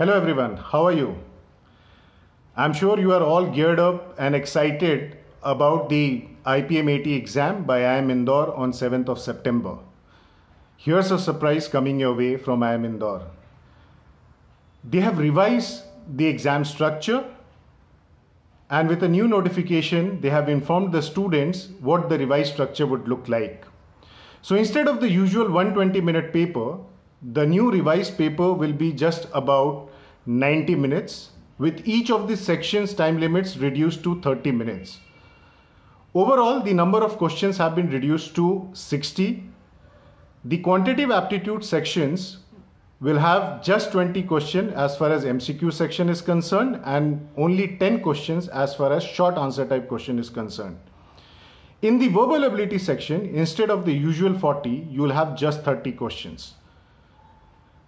Hello everyone, how are you? I'm sure you are all geared up and excited about the IPM 80 exam by IIM Indore on 7th of September. Here's a surprise coming your way from IIM Indore. They have revised the exam structure and with a new notification, they have informed the students what the revised structure would look like. So instead of the usual 120 minute paper, the new revised paper will be just about 90 minutes with each of the sections time limits reduced to 30 minutes. Overall, the number of questions have been reduced to 60. The quantitative aptitude sections will have just 20 questions as far as MCQ section is concerned and only 10 questions as far as short answer type question is concerned. In the verbal ability section, instead of the usual 40, you will have just 30 questions.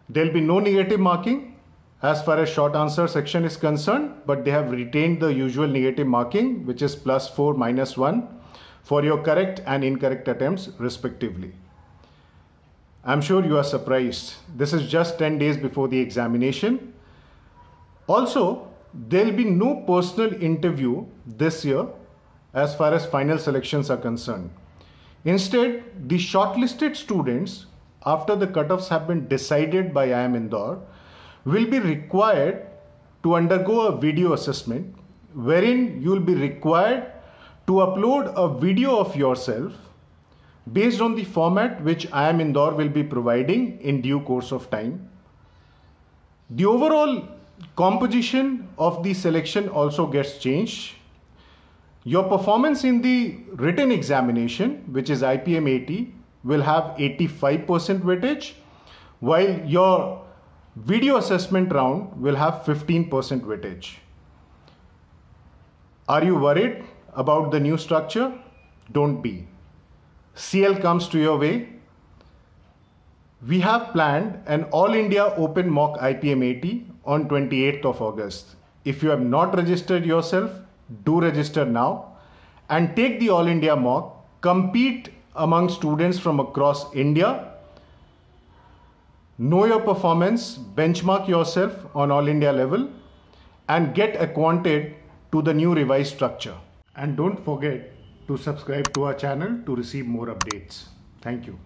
There will be no negative marking as far as short answer section is concerned, but they have retained the usual negative marking, which is plus 4, minus 1 for your correct and incorrect attempts respectively. I'm sure you are surprised. This is just 10 days before the examination. Also, there'll be no personal interview this year as far as final selections are concerned. Instead, the shortlisted students, after the cutoffs have been decided by IIM Indore, will be required to undergo a video assessment wherein you will be required to upload a video of yourself based on the format which IIM Indore will be providing in due course of time. The overall composition of the selection also gets changed your performance in the written examination, which is IPM 80, will have 85% weightage, while your video assessment round will have 15% weightage. Are you worried about the new structure? Don't be. CL comes to your way. We have planned an All India Open Mock IPM 80 on 28th of August. If you have not registered yourself, do register now and take the All India mock, compete among students from across India. Know your performance, benchmark yourself on All India level and get acquainted to the new revised structure. And don't forget to subscribe to our channel to receive more updates. Thank you.